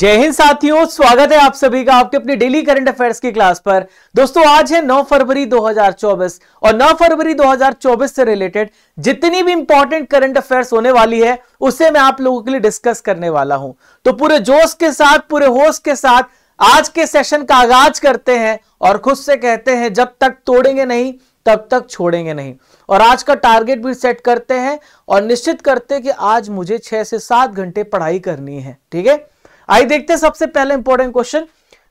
जय हिंद साथियों स्वागत है आप सभी का आपके अपनी डेली करंट अफेयर्स की क्लास पर दोस्तों आज है 9 फरवरी 2024 और 9 फरवरी 2024 से रिलेटेड जितनी भी इंपॉर्टेंट करंट अफेयर्स होने वाली है उसे मैं आप लोगों के लिए डिस्कस करने वाला हूं तो पूरे जोश के साथ पूरे होश के साथ आज के सेशन का आगाज करते हैं और खुद से कहते हैं जब तक तोड़ेंगे नहीं तब तक छोड़ेंगे नहीं और आज का टारगेट भी सेट करते हैं और निश्चित करते हैं कि आज मुझे छह से सात घंटे पढ़ाई करनी है ठीक है आइए देखते हैं सबसे पहले इंपॉर्टेंट क्वेश्चन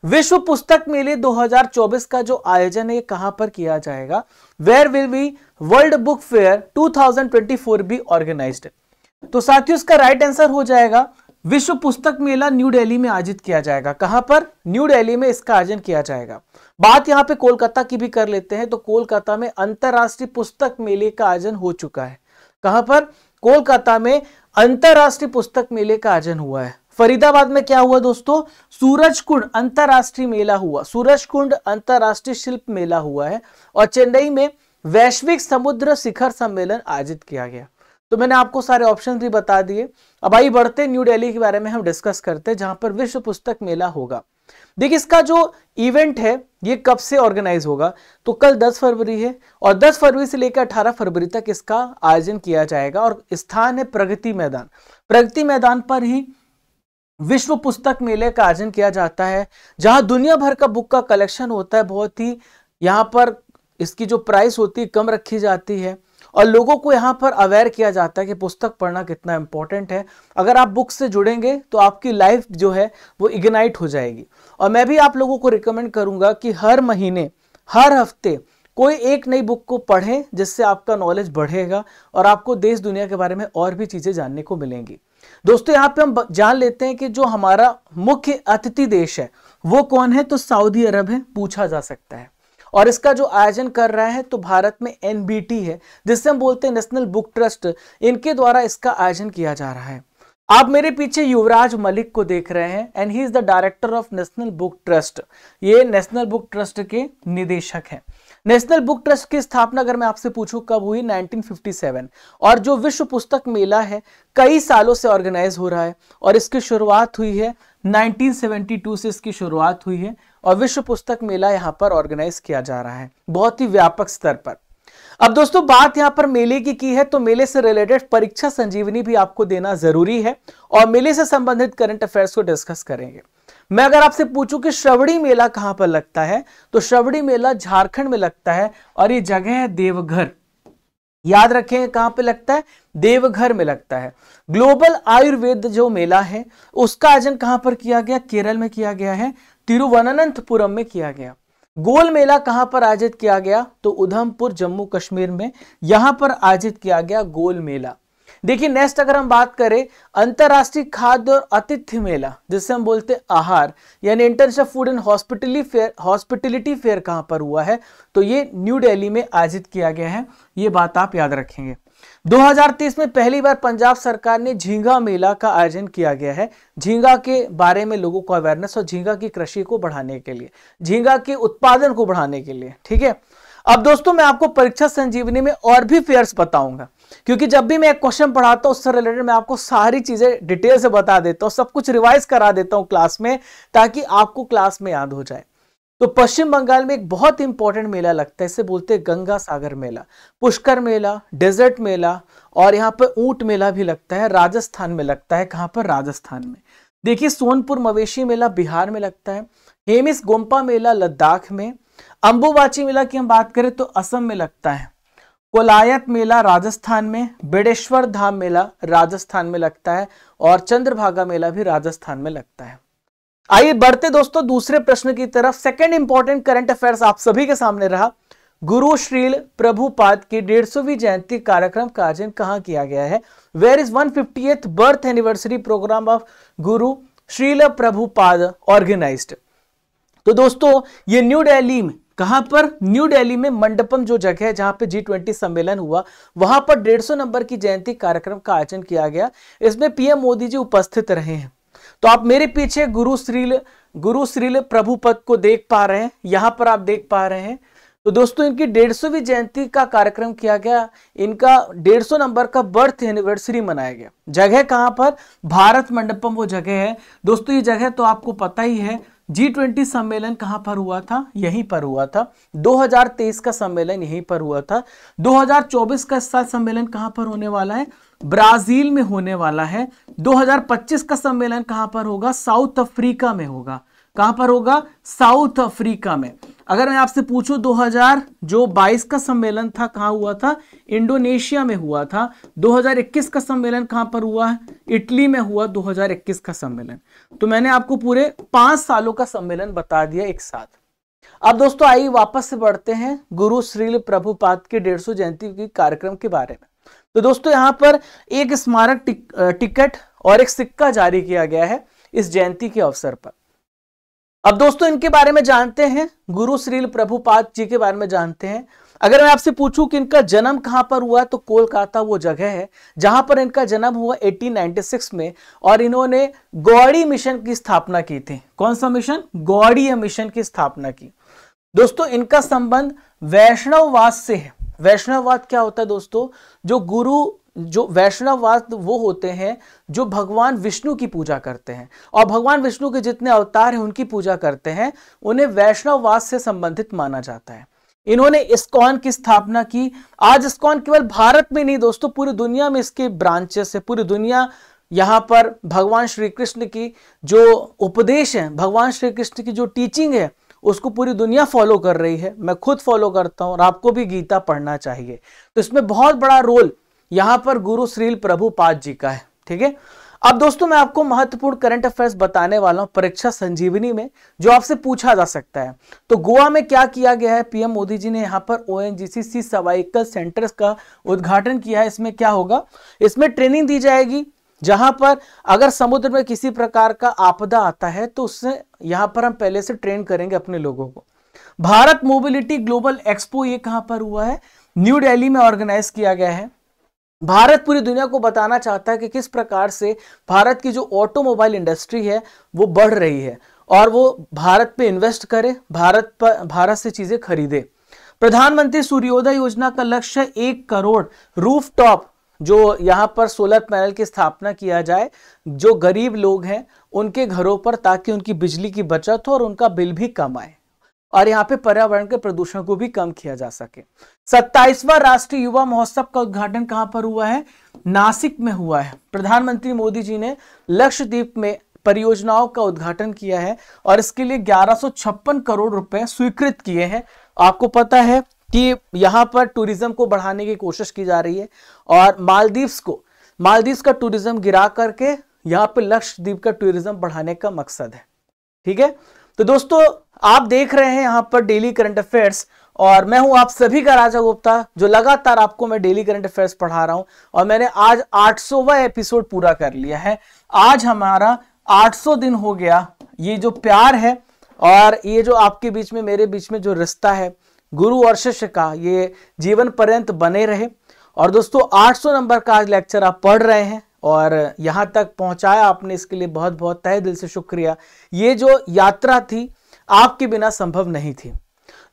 विश्व पुस्तक मेले 2024 का जो आयोजन है कहां पर किया जाएगा where will be world book fair 2024 be organised तो साथियों इसका राइट आंसर हो जाएगा विश्व पुस्तक मेला न्यू दिल्ली में आयोजित किया जाएगा कहां पर न्यू दिल्ली में इसका आयोजन किया जाएगा बात यहां पे कोलकाता की भी कर लेते हैं तो कोलकाता में अंतर्राष्ट्रीय पुस्तक मेले का आयोजन हो चुका है कहां पर कोलकाता में अंतर्राष्ट्रीय पुस्तक मेले का आयोजन हुआ है फरीदाबाद में क्या हुआ दोस्तों सूरज कुंड अंतरराष्ट्रीय मेला हुआ सूरज कुंड अंतरराष्ट्रीय शिल्प मेला हुआ है और चेन्नई में वैश्विक समुद्र शिखर सम्मेलन आयोजित किया गया तो मैंने आपको सारे ऑप्शन भी बता दिए अब आई बढ़ते न्यू दिल्ली के बारे में हम डिस्कस करते हैं जहां पर विश्व पुस्तक मेला होगा देखिए इसका जो इवेंट है ये कब से ऑर्गेनाइज होगा तो कल 10 फरवरी है और 10 फरवरी से लेकर 18 फरवरी तक इसका आयोजन किया जाएगा और स्थान है प्रगति मैदान प्रगति मैदान पर ही विश्व पुस्तक मेले का आयोजन किया जाता है जहां दुनिया भर का बुक का कलेक्शन होता है बहुत ही यहाँ पर इसकी जो प्राइस होती है कम रखी जाती है और लोगों को यहाँ पर अवेयर किया जाता है कि पुस्तक पढ़ना कितना इम्पोर्टेंट है अगर आप बुक से जुड़ेंगे तो आपकी लाइफ जो है वो इग्नाइट हो जाएगी और मैं भी आप लोगों को रिकमेंड करूँगा कि हर महीने हर हफ्ते कोई एक नई बुक को पढ़ें जिससे आपका नॉलेज बढ़ेगा और आपको देश दुनिया के बारे में और भी चीज़ें जानने को मिलेंगी दोस्तों यहाँ पे हम जान लेते हैं कि जो हमारा मुख्य अतिथि देश है वो कौन है तो सऊदी अरब है पूछा जा सकता है और इसका जो आयोजन कर रहा है तो भारत में एनबीटी है जिससे हम बोलते हैं नेशनल बुक ट्रस्ट इनके द्वारा इसका आयोजन किया जा रहा है आप मेरे पीछे युवराज मलिक को देख रहे हैं and he is the director of National Book Trust ये नेशनल बुक ट्रस्ट के निदेशक हैं नेशनल बुक ट्रस्ट की स्थापना अगर मैं आपसे पूछूं कब हुई 1957 और जो विश्व पुस्तक मेला है कई सालों से ऑर्गेनाइज हो रहा है और इसकी शुरुआत हुई है 1972 से इसकी शुरुआत हुई है और विश्व पुस्तक मेला यहाँ पर ऑर्गेनाइज किया जा रहा है बहुत ही व्यापक स्तर पर अब दोस्तों बात यहां पर मेले की की है तो मेले से रिलेटेड परीक्षा संजीवनी भी आपको देना जरूरी है और मेले से संबंधित करंट अफेयर्स को डिस्कस करेंगे मैं अगर आपसे पूछूं कि श्रवणी मेला कहां पर लगता है तो श्रवणी मेला झारखंड में लगता है और ये जगह है देवघर याद रखें कहां पे लगता है देवघर में लगता है ग्लोबल आयुर्वेद जो मेला है उसका आयोजन कहां पर किया गया केरल में किया गया है तिरुवनंतपुरम में किया गया गोल मेला कहां पर आयोजित किया गया तो उधमपुर जम्मू कश्मीर में यहां पर आयोजित किया गया गोल मेला देखिए नेक्स्ट अगर हम बात करें अंतरराष्ट्रीय खाद्य और अतिथि मेला जिसे हम बोलते हैं आहार यानी international food and hospitality fair hospitality fair कहां पर हुआ है तो ये न्यू दिल्ली में आयोजित किया गया है ये बात आप याद रखेंगे 2030 में पहली बार पंजाब सरकार ने झींगा मेला का आयोजन किया गया है झींगा के बारे में लोगों को अवेयरनेस और झींगा की कृषि को बढ़ाने के लिए झींगा के उत्पादन को बढ़ाने के लिए ठीक है अब दोस्तों मैं आपको परीक्षा संजीवनी में और भी फेयर्स बताऊंगा क्योंकि जब भी मैं एक क्वेश्चन पढ़ाता हूं उससे रिलेटेड मैं आपको सारी चीजें डिटेल से बता देता हूं सब कुछ रिवाइज करा देता हूं क्लास में ताकि आपको क्लास में याद हो जाए तो पश्चिम बंगाल में एक बहुत इंपॉर्टेंट मेला लगता है इसे बोलते हैं गंगा सागर मेला पुष्कर मेला डेजर्ट मेला और यहाँ पर ऊंट मेला भी लगता है राजस्थान में लगता है कहाँ पर राजस्थान में देखिए सोनपुर मवेशी मेला बिहार में लगता है हेमिस गोम्पा मेला लद्दाख में अंबुबाची मेला की हम बात करें तो असम में लगता है कोलायत मेला राजस्थान में बेडेश्वर धाम मेला राजस्थान में लगता है और चंद्रभागा मेला भी राजस्थान में लगता है आइए बढ़ते दोस्तों दूसरे प्रश्न की तरफ सेकेंड इंपॉर्टेंट करंट अफेयर्स आप सभी के सामने रहा गुरु श्रील प्रभुपाद की डेढ़ सौवीं जयंती कार्यक्रम का आयोजन कहां किया गया है where is one fifty eighth birth anniversary programme of Guru Shrila Prabhupada organise तो दोस्तों ये न्यू दिल्ली में कहां पर न्यू दिल्ली में मंडपम जो जगह है जहां पे जी ट्वेंटी सम्मेलन हुआ वहां पर डेढ़ सौ नंबर की जयंती कार्यक्रम का आयोजन किया गया इसमें पीएम मोदी जी उपस्थित रहे हैं तो आप मेरे पीछे गुरु श्रील गुरु श्रील प्रभुपद को देख पा रहे हैं यहां पर आप देख पा रहे हैं तो दोस्तों इनकी डेढ़ सौवीं जयंती का कार्यक्रम किया गया इनका डेढ़ सौ नंबर का बर्थ एनिवर्सरी मनाया गया जगह कहां पर भारत मंडपम वो जगह है दोस्तों ये जगह तो आपको पता ही है जी ट्वेंटी सम्मेलन कहां पर हुआ था यहीं पर हुआ था 2023 का सम्मेलन यहीं पर हुआ था 2024 का साल सम्मेलन कहां पर होने वाला है ब्राजील में होने वाला है 2025 का सम्मेलन कहां पर होगा साउथ अफ्रीका में होगा कहां पर होगा साउथ अफ्रीका में अगर मैं आपसे पूछूं 2000 जो 22 का सम्मेलन था कहां हुआ था इंडोनेशिया में हुआ था 2021 का सम्मेलन कहां पर हुआ है इटली में हुआ 2021 का सम्मेलन तो मैंने आपको पूरे पांच सालों का सम्मेलन बता दिया एक साथ अब दोस्तों आइए वापस से बढ़ते हैं गुरु श्रील प्रभुपाद के डेढ़ जयंती के कार्यक्रम के बारे में तो दोस्तों यहाँ पर एक स्मारक टिक, टिकट और एक सिक्का जारी किया गया है इस जयंती के अवसर पर अब दोस्तों इनके बारे में जानते हैं गुरु श्रील प्रभुपाद जी के बारे में जानते हैं अगर मैं आपसे पूछूं कि इनका जन्म कहां पर हुआ तो कोलकाता वो जगह है जहां पर इनका जन्म हुआ 1896 में और इन्होंने गौड़ी मिशन की स्थापना की थी कौन सा मिशन गौड़ी मिशन की स्थापना की दोस्तों इनका संबंध वैष्णववाद से है वैष्णववाद क्या होता है दोस्तों जो गुरु जो वैष्णववाद वो होते हैं जो भगवान विष्णु की पूजा करते हैं और भगवान विष्णु के जितने अवतार हैं उनकी पूजा करते हैं उन्हें वैष्णववाद से संबंधित माना जाता है इन्होंने इस्कॉन की स्थापना की आज इस्कॉन केवल भारत में नहीं दोस्तों पूरी दुनिया में इसके ब्रांचेस है पूरी दुनिया यहाँ पर भगवान श्री कृष्ण की जो उपदेश है भगवान श्री कृष्ण की जो टीचिंग है उसको पूरी दुनिया फॉलो कर रही है मैं खुद फॉलो करता हूँ और आपको भी गीता पढ़ना चाहिए तो इसमें बहुत बड़ा रोल यहाँ पर गुरु श्रील प्रभुपाद जी का है ठीक है अब दोस्तों मैं आपको महत्वपूर्ण करंट अफेयर्स बताने वाला हूं परीक्षा संजीवनी में जो आपसे पूछा जा सकता है तो गोवा में क्या किया गया है पीएम मोदी जी ने यहाँ पर O N G C survival centres का उद्घाटन किया है इसमें क्या होगा इसमें ट्रेनिंग दी जाएगी जहां पर अगर समुद्र में किसी प्रकार का आपदा आता है तो उससे यहां पर हम पहले से ट्रेन करेंगे अपने लोगों को भारत मोबिलिटी ग्लोबल एक्सपो ये कहां पर हुआ है न्यू दिल्ली में ऑर्गेनाइज किया गया है भारत पूरी दुनिया को बताना चाहता है कि किस प्रकार से भारत की जो ऑटोमोबाइल इंडस्ट्री है वो बढ़ रही है और वो भारत पे इन्वेस्ट करे भारत पर भारत से चीजें खरीदे प्रधानमंत्री सूर्योदय योजना का लक्ष्य एक करोड़ रूफ टॉप जो यहाँ पर सोलर पैनल की स्थापना किया जाए जो गरीब लोग हैं उनके घरों पर ताकि उनकी बिजली की बचत हो और उनका बिल भी कम आए और यहाँ पे पर्यावरण के प्रदूषण को भी कम किया जा सके सत्ताईसवा राष्ट्रीय युवा महोत्सव का उद्घाटन कहाँ पर हुआ है नासिक में हुआ है प्रधानमंत्री मोदी जी ने लक्षद्वीप में परियोजनाओं का उद्घाटन किया है और इसके लिए ग्यारह करोड़ रुपए स्वीकृत किए हैं आपको पता है कि यहाँ पर टूरिज्म को बढ़ाने की कोशिश की जा रही है और मालदीव्स को मालदीव्स का टूरिज्म गिरा करके यहाँ पर लक्षद्वीप का टूरिज्म बढ़ाने का मकसद है ठीक है तो दोस्तों आप देख रहे हैं यहाँ पर डेली करंट अफेयर्स और मैं हूं आप सभी का राजा गुप्ता जो लगातार आपको मैं डेली करंट अफेयर्स पढ़ा रहा हूं और मैंने आज आठ एपिसोड पूरा कर लिया है आज हमारा आठ दिन हो गया ये जो प्यार है और ये जो आपके बीच में मेरे बीच में जो रिश्ता है गुरु और शिष्य का ये जीवन पर्यंत बने रहे और दोस्तों 800 नंबर का आज लेक्चर आप पढ़ रहे हैं और यहाँ तक पहुँचाया आपने इसके लिए बहुत बहुत तय दिल से शुक्रिया ये जो यात्रा थी आपके बिना संभव नहीं थी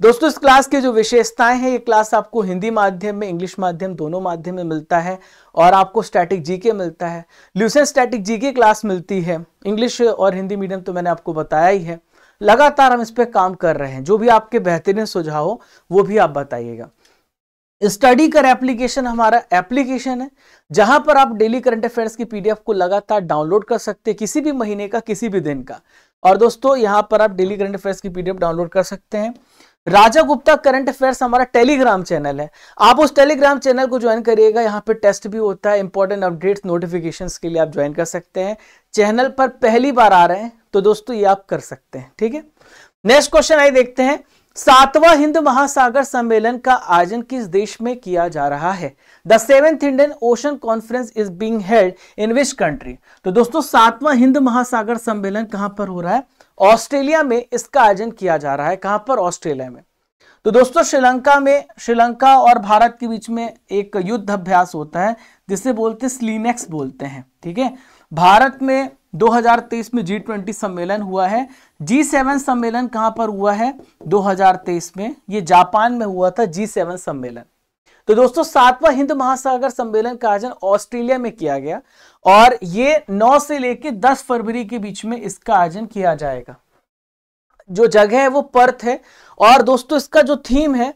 दोस्तों इस क्लास की जो विशेषताएं हैं ये क्लास आपको हिंदी माध्यम में इंग्लिश माध्यम दोनों माध्यम में मिलता है और आपको स्टैटिक जीके मिलता है ल्यूसन स्टैटिक जीके क्लास मिलती है इंग्लिश और हिंदी मीडियम तो मैंने आपको बताया ही है लगातार हम इस पर काम कर रहे हैं जो भी आपके बेहतरीन सुझाव हो वो भी आप बताइएगा स्टडी कर एप्लीकेशन हमारा एप्लीकेशन है जहां पर आप डेली करंट अफेयर्स की पीडीएफ को लगातार डाउनलोड कर सकते हैं किसी भी महीने का किसी भी दिन का और दोस्तों यहां पर आप डेली करंट अफेयर्स की पीडीएफ डाउनलोड कर सकते हैं राजा गुप्ता करंट अफेयर्स हमारा टेलीग्राम चैनल है आप उस टेलीग्राम चैनल को ज्वाइन करिएगा यहाँ पे टेस्ट भी होता है इंपॉर्टेंट अपडेट्स नोटिफिकेशंस के लिए आप ज्वाइन कर सकते हैं चैनल पर पहली बार आ रहे हैं तो दोस्तों ये आप कर सकते हैं ठीक है नेक्स्ट क्वेश्चन आइए देखते हैं सातवां हिंद महासागर सम्मेलन का आयोजन किस देश में किया जा रहा है the seventh Indian Ocean conference is being held in which country तो दोस्तों सातवां हिंद महासागर सम्मेलन कहां पर हो रहा है ऑस्ट्रेलिया में इसका आयोजन किया जा रहा है कहां पर ऑस्ट्रेलिया में तो दोस्तों श्रीलंका में श्रीलंका और भारत के बीच में एक युद्ध अभ्यास होता है जिसे बोलते स्लीनेक्स बोलते हैं ठीक है भारत में 2023 में जी ट्वेंटी सम्मेलन हुआ है जी सेवन सम्मेलन कहां पर हुआ है 2023 में ये जापान में हुआ था जी सेवन सम्मेलन तो दोस्तों सातवां हिंद महासागर सम्मेलन का आयोजन ऑस्ट्रेलिया में किया गया और ये 9 से लेकर 10 फरवरी के बीच में इसका आयोजन किया जाएगा जो जगह है वो पर्थ है और दोस्तों इसका जो थीम है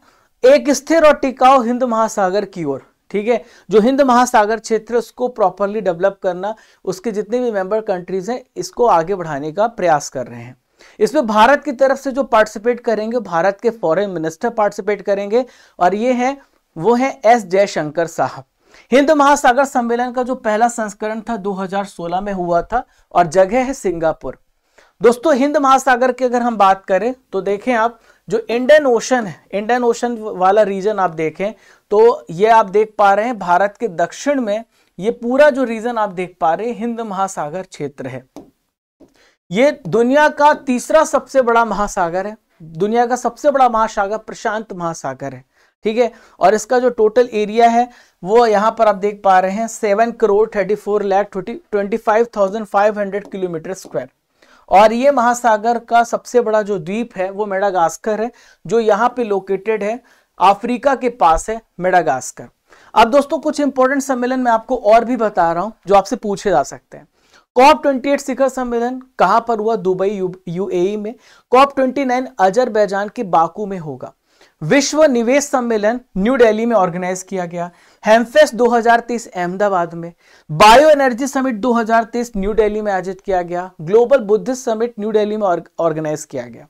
एक स्थिर और टिकाऊ हिंद महासागर की ओर ठीक है जो हिंद महासागर क्षेत्र उसको प्रॉपरली डेवलप करना उसके जितने भी मेंबर कंट्रीज हैं इसको आगे बढ़ाने का प्रयास कर रहे हैं इसमें भारत की तरफ से जो पार्टिसिपेट करेंगे भारत के फॉरेन मिनिस्टर पार्टिसिपेट करेंगे और ये है वो है एस जयशंकर साहब हिंद महासागर सम्मेलन का जो पहला संस्करण था 2016 में हुआ था और जगह है सिंगापुर दोस्तों हिंद महासागर की अगर हम बात करें तो देखें आप जो इंडियन ओशन है इंडियन ओशन वाला रीजन आप देखें तो ये आप देख पा रहे हैं भारत के दक्षिण में ये पूरा जो रीजन आप देख पा रहे हैं हिंद महासागर क्षेत्र है ये दुनिया का तीसरा सबसे बड़ा महासागर है दुनिया का सबसे बड़ा महासागर प्रशांत महासागर है ठीक है और इसका जो टोटल एरिया है वो यहाँ पर आप देख पा रहे हैं seven crore thirty four lakh twenty five thousand five hundred kilometre square और ये महासागर का सबसे बड़ा जो द्वीप है वो मेडागास्कर है जो यहाँ पे लोकेटेड है अफ्रीका के पास है मेडागास्कर अब दोस्तों कुछ इंपॉर्टेंट सम्मेलन मैं आपको और भी बता रहा हूं जो आपसे पूछे जा सकते हैं कॉप ट्वेंटी शिखर सम्मेलन कहां पर हुआ दुबई यूएई e में कॉप 29 अजरबैजान के बाकू में होगा विश्व निवेश सम्मेलन न्यू दिल्ली में ऑर्गेनाइज किया गया हेम्फेस 2030 अहमदाबाद में bio energy summit 2030 New Delhi में आयोजित किया गया global Buddhist summit New Delhi में ऑर्गेनाइज किया गया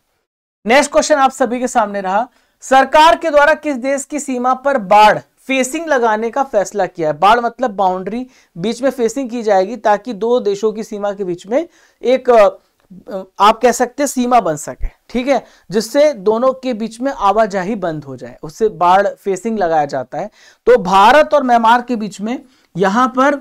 नेक्स्ट क्वेश्चन आप सभी के सामने रहा सरकार के द्वारा किस देश की सीमा पर बाढ़ फेसिंग लगाने का फैसला किया है बाढ़ मतलब बाउंड्री बीच में फेसिंग की जाएगी ताकि दो देशों की सीमा के बीच में एक आप कह सकते हैं सीमा बन सके ठीक है जिससे दोनों के बीच में आवाजाही बंद हो जाए उससे बाढ़ फेसिंग लगाया जाता है तो भारत और म्यांमार के बीच में यहां पर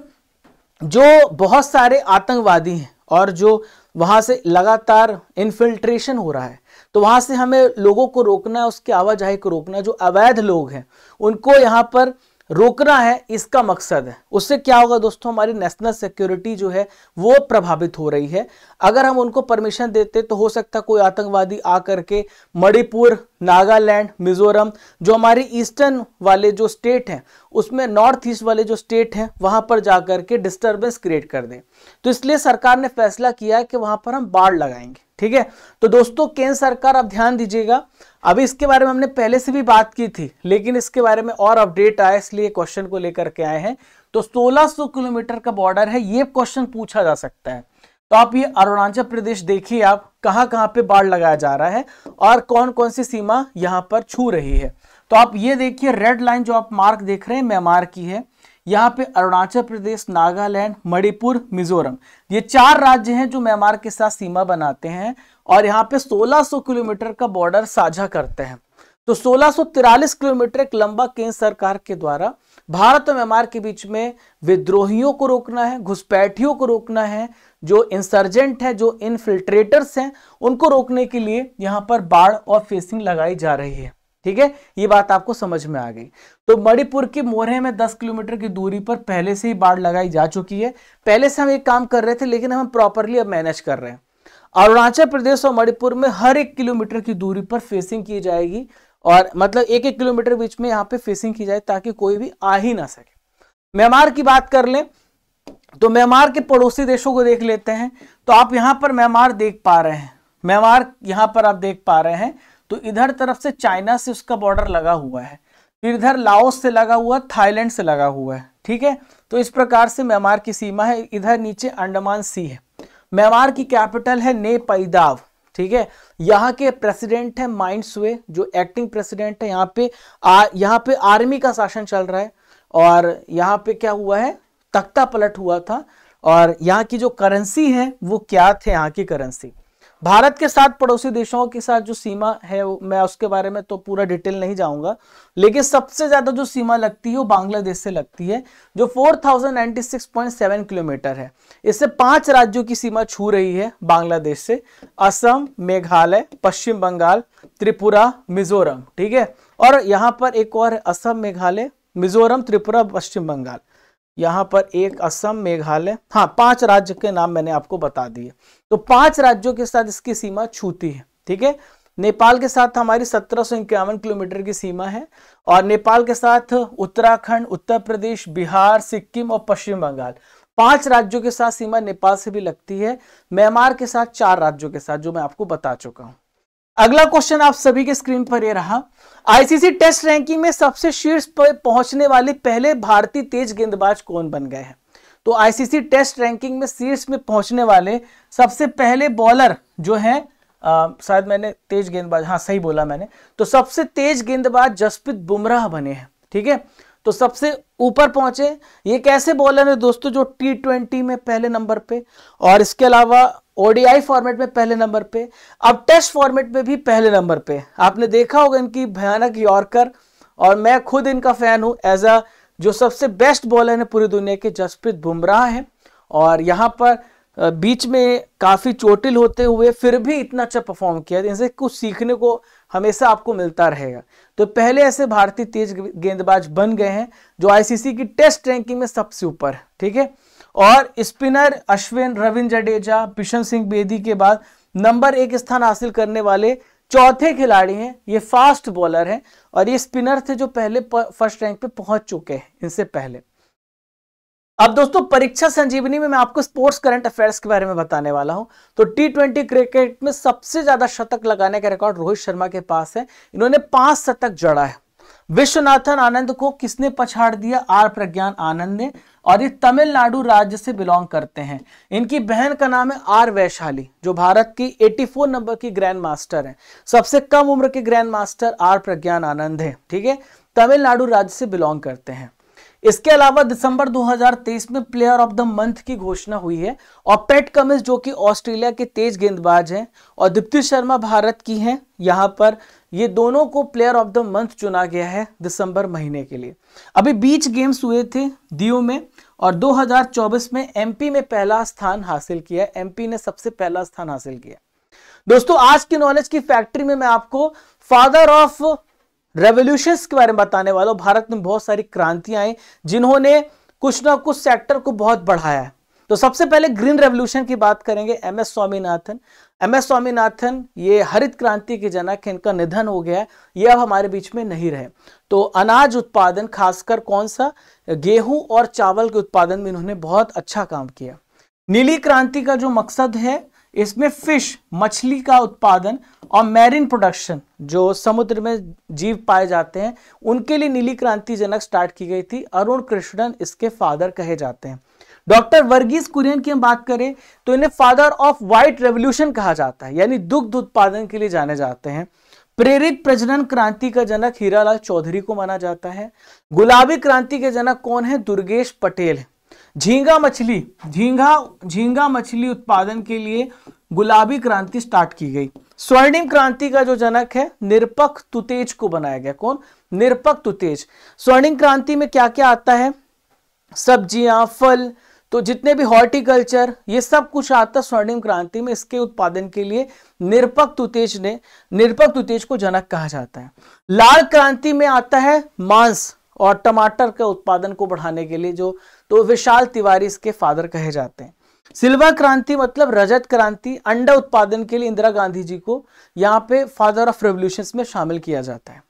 जो बहुत सारे आतंकवादी हैं और जो वहां से लगातार इन्फिल्ट्रेशन हो रहा है तो वहां से हमें लोगों को रोकना है उसके आवाजाही को रोकना है जो अवैध लोग हैं उनको यहाँ पर रोकना है इसका मकसद है उससे क्या होगा दोस्तों हमारी नेशनल सिक्योरिटी जो है वो प्रभावित हो रही है अगर हम उनको परमिशन देते तो हो सकता कोई आतंकवादी आकर के मणिपुर नागालैंड मिजोरम जो हमारी ईस्टर्न वाले जो स्टेट हैं उसमें नॉर्थ ईस्ट वाले जो स्टेट हैं वहां पर जाकर के डिस्टर्बेंस क्रिएट कर दें तो इसलिए सरकार ने फैसला किया है कि वहां पर हम बाढ़ लगाएंगे ठीक है तो दोस्तों केंद्र सरकार आप ध्यान दीजिएगा अभी इसके बारे में हमने पहले से भी बात की थी लेकिन इसके बारे में और अपडेट आया इसलिए क्वेश्चन को लेकर के आए हैं तो 1600 किलोमीटर का बॉर्डर है ये क्वेश्चन पूछा जा सकता है तो आप ये अरुणाचल प्रदेश देखिए आप कहाँ कहाँ पे बाढ़ लगाया जा रहा है और कौन कौन सी सीमा यहाँ पर छू रही है तो आप ये देखिए रेड लाइन जो आप मार्क देख रहे हैं म्यांमार की है यहाँ पे अरुणाचल प्रदेश नागालैंड मणिपुर मिजोरम ये चार राज्य हैं जो म्यांमार के साथ सीमा बनाते हैं और यहाँ पे 1600 किलोमीटर का बॉर्डर साझा करते हैं तो सोलह किलोमीटर एक लंबा केंद्र सरकार के द्वारा भारत और म्यांमार के बीच में विद्रोहियों को रोकना है घुसपैठियों को रोकना है जो इंसर्जेंट है जो इनफिल्ट्रेटर्स हैं उनको रोकने के लिए यहाँ पर बाढ़ और फेसिंग लगाई जा रही है ठीक है ये बात आपको समझ में आ गई तो मणिपुर के मोरहे में 10 किलोमीटर की दूरी पर पहले से ही बाढ़ लगाई जा चुकी है पहले से हम एक काम कर रहे थे लेकिन हम प्रॉपरली अब मैनेज कर रहे हैं अरुणाचल प्रदेश और मणिपुर में हर एक किलोमीटर की दूरी पर फेसिंग की जाएगी और मतलब एक एक किलोमीटर बीच में यहाँ पे फेसिंग की जाए ताकि कोई भी आ ही ना सके म्यांमार की बात कर लें तो म्यांमार के पड़ोसी देशों को देख लेते हैं तो आप यहाँ पर म्यांमार देख पा रहे हैं म्यांमार यहां पर आप देख पा रहे हैं तो इधर तरफ से चाइना से उसका बॉर्डर लगा हुआ है फिर इधर लाओस से लगा हुआ थाईलैंड से लगा हुआ है ठीक है तो इस प्रकार से म्यांमार की सीमा है इधर नीचे अंडमान सी है म्यांमार की कैपिटल है ने पैदाव ठीक है यहाँ के प्रेसिडेंट है माइंड सुए जो एक्टिंग प्रेसिडेंट है यहाँ पे आ, यहाँ पे आर्मी का शासन चल रहा है और यहाँ पे क्या हुआ है तख्ता पलट हुआ था और यहाँ की जो करेंसी है वो क्या थे यहाँ की करेंसी भारत के साथ पड़ोसी देशों के साथ जो सीमा है मैं उसके बारे में तो पूरा डिटेल नहीं जाऊंगा लेकिन सबसे ज्यादा जो सीमा लगती है वो बांग्लादेश से लगती है जो 4096.7 किलोमीटर है इससे पांच राज्यों की सीमा छू रही है बांग्लादेश से असम मेघालय पश्चिम बंगाल त्रिपुरा मिजोरम ठीक है और यहाँ पर एक और है असम मेघालय मिजोरम त्रिपुरा पश्चिम बंगाल यहाँ पर एक असम मेघालय हाँ पांच राज्य के नाम मैंने आपको बता दिए तो पांच राज्यों के साथ इसकी सीमा छूती है ठीक है नेपाल के साथ हमारी सत्रह किलोमीटर की सीमा है और नेपाल के साथ उत्तराखंड उत्तर प्रदेश बिहार सिक्किम और पश्चिम बंगाल पांच राज्यों के साथ सीमा नेपाल से भी लगती है म्यांमार के साथ चार राज्यों के साथ जो मैं आपको बता चुका हूं अगला क्वेश्चन आप सभी के स्क्रीन पर ये रहा आईसीसी टेस्ट रैंकिंग में सबसे शीर्ष पर पहुंचने वाले पहले भारतीय तेज गेंदबाज कौन बन गए हैं तो आईसीसी टेस्ट रैंकिंग में शीर्ष में पहुंचने वाले सबसे पहले बॉलर जो है शायद मैंने तेज गेंदबाज हाँ सही बोला मैंने तो सबसे तेज गेंदबाज जसप्रीत बुमराह बने हैं ठीक है तो सबसे ऊपर पहुंचे ये कैसे बॉलर है दोस्तों जो टी ट्वेंटी में पहले नंबर पे और इसके अलावा ओडीआई फॉर्मेट में पहले नंबर पे अब टेस्ट फॉर्मेट में भी पहले नंबर पे आपने देखा होगा इनकी भयानक यॉर्कर और मैं खुद इनका फैन हूं एज अ जो सबसे बेस्ट बॉलर है पूरी दुनिया के जसप्रीत बुमराह हैं और यहाँ पर बीच में काफ़ी चोटिल होते हुए फिर भी इतना अच्छा परफॉर्म किया इनसे कुछ सीखने को हमेशा आपको मिलता रहेगा तो पहले ऐसे भारतीय तेज गेंदबाज बन गए हैं जो आईसीसी की टेस्ट रैंकिंग में सबसे ऊपर है ठीक है और स्पिनर अश्विन रविंद्र जडेजा बिशन सिंह बेदी के बाद नंबर एक स्थान हासिल करने वाले चौथे खिलाड़ी हैं ये फास्ट बॉलर हैं और ये स्पिनर थे जो पहले फर्स्ट रैंक पे पहुंच चुके हैं इनसे पहले अब दोस्तों परीक्षा संजीवनी में मैं आपको स्पोर्ट्स करंट अफेयर्स के बारे में बताने वाला हूं तो टी ट्वेंटी क्रिकेट में सबसे ज्यादा शतक लगाने का रिकॉर्ड रोहित शर्मा के पास है इन्होंने पांच शतक जड़ा है विश्वनाथन आनंद को किसने पछाड़ दिया आर प्रज्ञान आनंद ने और ये तमिलनाडु राज्य से बिलोंग करते हैं इनकी बहन का नाम है आर वैशाली जो भारत की 84 नंबर की ग्रैंड मास्टर है सबसे कम उम्र के grand master R Praggnanandhaa है ठीक है तमिलनाडु राज्य से बिलोंग करते हैं इसके अलावा दिसंबर 2023 में प्लेयर ऑफ द मंथ की घोषणा हुई है और पेट कमिस जो कि ऑस्ट्रेलिया के तेज गेंदबाज हैं और दीप्ति शर्मा भारत की हैं यहाँ पर ये दोनों को प्लेयर ऑफ द मंथ चुना गया है दिसंबर महीने के लिए अभी बीच गेम्स हुए थे दियो में और 2024 में एमपी में पहला स्थान हासिल किया एमपी ने सबसे पहला स्थान हासिल किया दोस्तों आज के नॉलेज की फैक्ट्री में मैं आपको फादर ऑफ रेवोल्यूशन के बारे में बताने वाला हूं भारत में बहुत सारी क्रांतियां आई जिन्होंने कुछ ना कुछ सेक्टर को बहुत बढ़ाया है तो सबसे पहले ग्रीन रेवोल्यूशन की बात करेंगे M S Swaminathan M S Swaminathan ये हरित क्रांति के जनक है इनका निधन हो गया है ये अब हमारे बीच में नहीं रहे तो अनाज उत्पादन खासकर कौन सा गेहूं और चावल के उत्पादन में इन्होंने बहुत अच्छा काम किया नीली क्रांति का जो मकसद है इसमें फिश मछली का उत्पादन और मैरिन प्रोडक्शन जो समुद्र में जीव पाए जाते हैं उनके लिए नीली क्रांति जनक स्टार्ट की गई थी अरुण कृष्णन इसके फादर कहे जाते हैं डॉक्टर वर्गीस कुरियन की हम बात करें तो इन्हें फादर ऑफ व्हाइट रेवोल्यूशन कहा जाता है यानी दुग्ध उत्पादन के लिए जाने जाते हैं प्रेरित प्रजनन क्रांति का जनक हीरालाल चौधरी को माना जाता है गुलाबी क्रांति के जनक कौन है दुर्गेश पटेल झींगा मछली झींगा झींगा मछली उत्पादन के लिए गुलाबी क्रांति स्टार्ट की गई स्वर्णिम क्रांति का जो जनक है निरपक तुतेज को बनाया गया कौन निरपक तुतेज स्वर्णिम क्रांति में क्या क्या आता है सब्जियां फल तो जितने भी हॉर्टिकल्चर ये सब कुछ आता स्वर्णिम क्रांति में इसके उत्पादन के लिए निरपक तुतेज ने निरपक तुतेज को जनक कहा जाता है लाल क्रांति में आता है मांस और टमाटर के उत्पादन को बढ़ाने के लिए जो तो विशाल तिवारी इसके फादर कहे जाते हैं सिल्वर क्रांति मतलब रजत क्रांति अंडा उत्पादन के लिए इंदिरा गांधी जी को यहाँ पे फादर ऑफ रेवल्यूशन में शामिल किया जाता है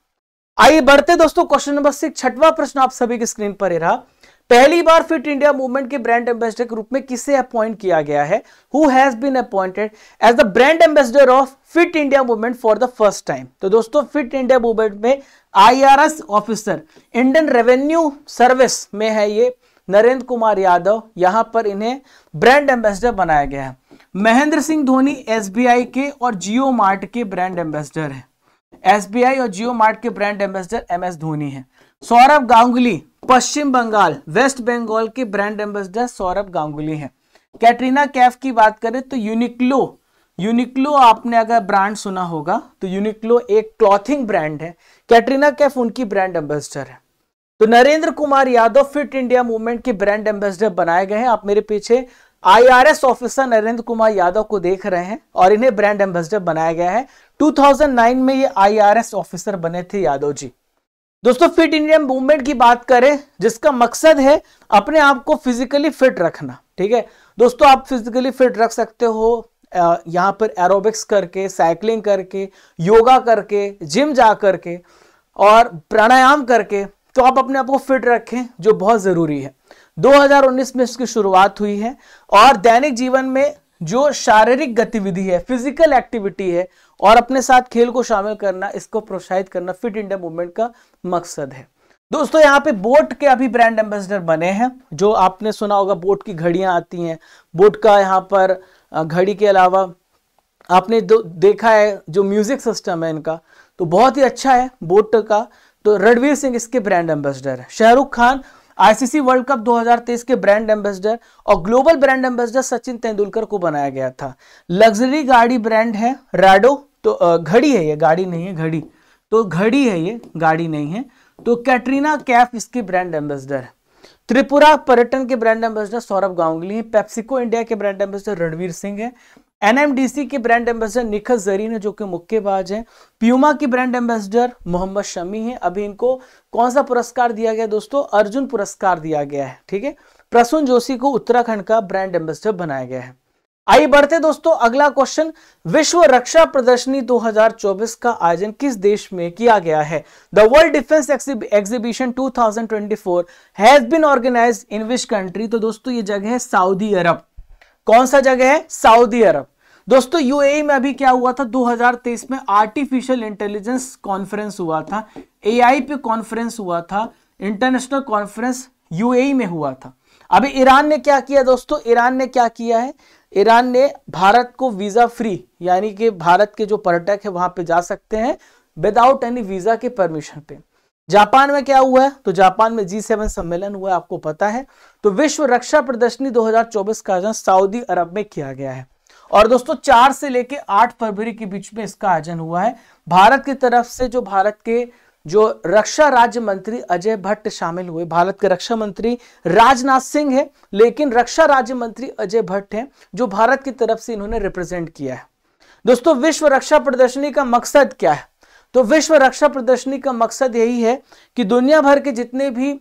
आइए बढ़ते दोस्तों क्वेश्चन नंबर सिक्स छठवा प्रश्न आप सभी की स्क्रीन पर रहा पहली बार फिट इंडिया मूवमेंट के ब्रांड एम्बेसडर के रूप में किसे अपॉइंट किया गया है who has been appointed as the brand ambassador of Fit India movement for the first time तो दोस्तों फिट इंडिया मूवमेंट में IRS officer Indian Revenue Service में है ये नरेंद्र कुमार यादव यहां पर इन्हें ब्रांड एम्बेसडर बनाया गया है महेंद्र सिंह धोनी एसबीआई के और जियो मार्ट के ब्रांड एम्बेसडर है एसबीआई और जियो मार्ट के brand ambassador M S Dhoni है सौरभ गांगुली पश्चिम बंगाल वेस्ट बंगाल के ब्रांड एम्बेसडर सौरभ गांगुली हैं कैटरीना कैफ की बात करें तो यूनिक्लो यूनिक्लो आपने अगर ब्रांड सुना होगा तो यूनिक्लो एक क्लॉथिंग ब्रांड है कैटरीना कैफ उनकी ब्रांड एम्बेसडर है तो Narendra Kumar Yadav Fit India movement के ब्रांड एम्बेसडर बनाए गए हैं आप मेरे पीछे आईआरएस ऑफिसर नरेंद्र कुमार यादव को देख रहे हैं और इन्हें ब्रांड एम्बेसडर बनाया गया है 2009 में ये आईआरएस ऑफिसर बने थे यादव जी दोस्तों फिट इंडिया मूवमेंट की बात करें जिसका मकसद है अपने आप को फिजिकली फिट रखना ठीक है दोस्तों आप फिजिकली फिट रख सकते हो यहाँ पर एरोबिक्स करके साइकिलिंग करके योगा करके जिम जा करके और प्राणायाम करके तो आप अपने आप को फिट रखें जो बहुत ज़रूरी है 2019 में इसकी शुरुआत हुई है और दैनिक जीवन में जो शारीरिक गतिविधि है फिजिकल एक्टिविटी है और अपने साथ खेल को शामिल करना इसको प्रोत्साहित करना फिट इंडिया मूवमेंट का मकसद है दोस्तों यहाँ पे बोट के अभी ब्रांड एम्बेसडर बने हैं जो आपने सुना होगा बोट की घड़ियां आती हैं बोट का यहाँ पर घड़ी के अलावा आपने दो देखा है जो म्यूजिक सिस्टम है इनका तो बहुत ही अच्छा है बोट का तो रणवीर सिंह इसके ब्रांड एम्बेसडर है Shahrukh Khan ICC World Cup 2023 के ब्रांड एम्बेसडर और global brand ambassador Sachin Tendulkar को बनाया गया था लग्जरी गाड़ी ब्रांड है राडो तो घड़ी है ये गाड़ी नहीं है घड़ी तो घड़ी है ये गाड़ी नहीं है तो कैटरीना कैफ इसकी ब्रांड एम्बेसडर है त्रिपुरा पर्यटन के ब्रांड एम्बेसडर सौरभ गांगुली है पेप्सिको इंडिया के ब्रांड एम्बेसडर रणवीर सिंह है एनएमडीसी के ब्रांड एम्बेसडर निखत जरीन है जो कि मुक्केबाज हैं प्यूमा की ब्रांड एम्बेसडर मोहम्मद शमी हैं अभी इनको कौन सा पुरस्कार दिया गया दोस्तों अर्जुन पुरस्कार दिया गया है ठीक है प्रसून जोशी को उत्तराखंड का ब्रांड एम्बेसडर बनाया गया है आइए बढ़ते दोस्तों अगला क्वेश्चन विश्व रक्षा प्रदर्शनी 2024 का आयोजन किस देश में किया गया है the World Defence Exhibition 2024 has been organise in which country तो दोस्तों ये जगह है सऊदी अरब कौन सा जगह है सऊदी अरब दोस्तों यूएई e में अभी क्या हुआ था 2023 में आर्टिफिशियल इंटेलिजेंस कॉन्फ्रेंस हुआ था ए पे कॉन्फ्रेंस हुआ था इंटरनेशनल कॉन्फ्रेंस यूएई में हुआ था अभी ईरान ने क्या किया दोस्तों ईरान ने क्या किया है ईरान ने भारत को वीज़ा फ्री यानी कि भारत के जो पर्यटक है वहां पे जा सकते हैं विदाउट एनी वीज़ा के परमिशन पे जापान में क्या हुआ है तो जापान में जी सेवन सम्मेलन हुआ आपको पता है तो विश्व रक्षा प्रदर्शनी 2024 का आयोजन सऊदी अरब में किया गया है और दोस्तों चार से लेके आठ फरवरी के बीच में इसका आयोजन हुआ है भारत की तरफ से जो भारत के जो रक्षा राज्य मंत्री अजय भट्ट शामिल हुए भारत के रक्षा मंत्री राजनाथ सिंह है लेकिन रक्षा राज्य मंत्री अजय भट्ट हैं जो भारत की तरफ से इन्होंने रिप्रेजेंट किया है दोस्तों विश्व रक्षा प्रदर्शनी का मकसद क्या है तो विश्व रक्षा प्रदर्शनी का मकसद यही है कि दुनिया भर के जितने भी